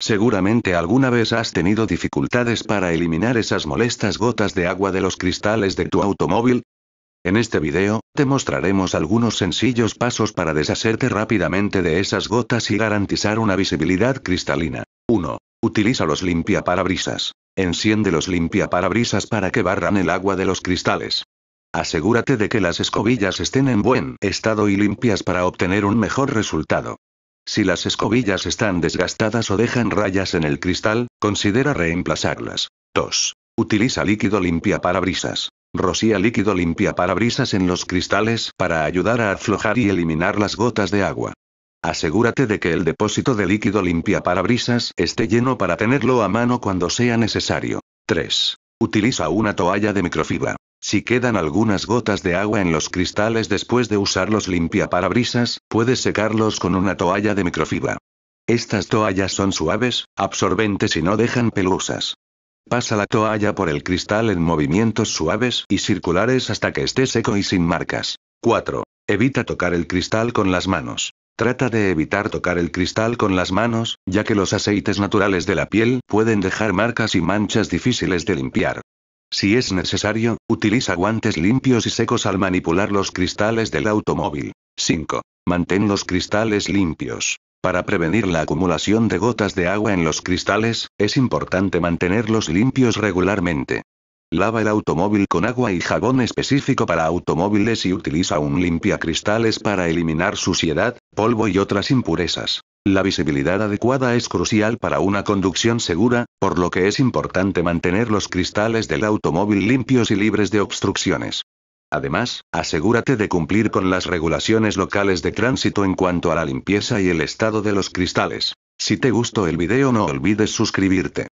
Seguramente alguna vez has tenido dificultades para eliminar esas molestas gotas de agua de los cristales de tu automóvil. En este video, te mostraremos algunos sencillos pasos para deshacerte rápidamente de esas gotas y garantizar una visibilidad cristalina. 1. Utiliza los limpiaparabrisas. Enciende los limpiaparabrisas para que barran el agua de los cristales. Asegúrate de que las escobillas estén en buen estado y limpias para obtener un mejor resultado. Si las escobillas están desgastadas o dejan rayas en el cristal, considera reemplazarlas. 2. Utiliza líquido limpia brisas. Rocía líquido limpia brisas en los cristales para ayudar a aflojar y eliminar las gotas de agua. Asegúrate de que el depósito de líquido limpia brisas esté lleno para tenerlo a mano cuando sea necesario. 3. Utiliza una toalla de microfibra. Si quedan algunas gotas de agua en los cristales después de usar los limpiaparabrisas, puedes secarlos con una toalla de microfibra. Estas toallas son suaves, absorbentes y no dejan pelusas. Pasa la toalla por el cristal en movimientos suaves y circulares hasta que esté seco y sin marcas. 4. Evita tocar el cristal con las manos. Trata de evitar tocar el cristal con las manos, ya que los aceites naturales de la piel pueden dejar marcas y manchas difíciles de limpiar. Si es necesario, utiliza guantes limpios y secos al manipular los cristales del automóvil. 5. Mantén los cristales limpios. Para prevenir la acumulación de gotas de agua en los cristales, es importante mantenerlos limpios regularmente. Lava el automóvil con agua y jabón específico para automóviles y utiliza un limpiacristales para eliminar suciedad, polvo y otras impurezas. La visibilidad adecuada es crucial para una conducción segura, por lo que es importante mantener los cristales del automóvil limpios y libres de obstrucciones. Además, asegúrate de cumplir con las regulaciones locales de tránsito en cuanto a la limpieza y el estado de los cristales. Si te gustó el video no olvides suscribirte.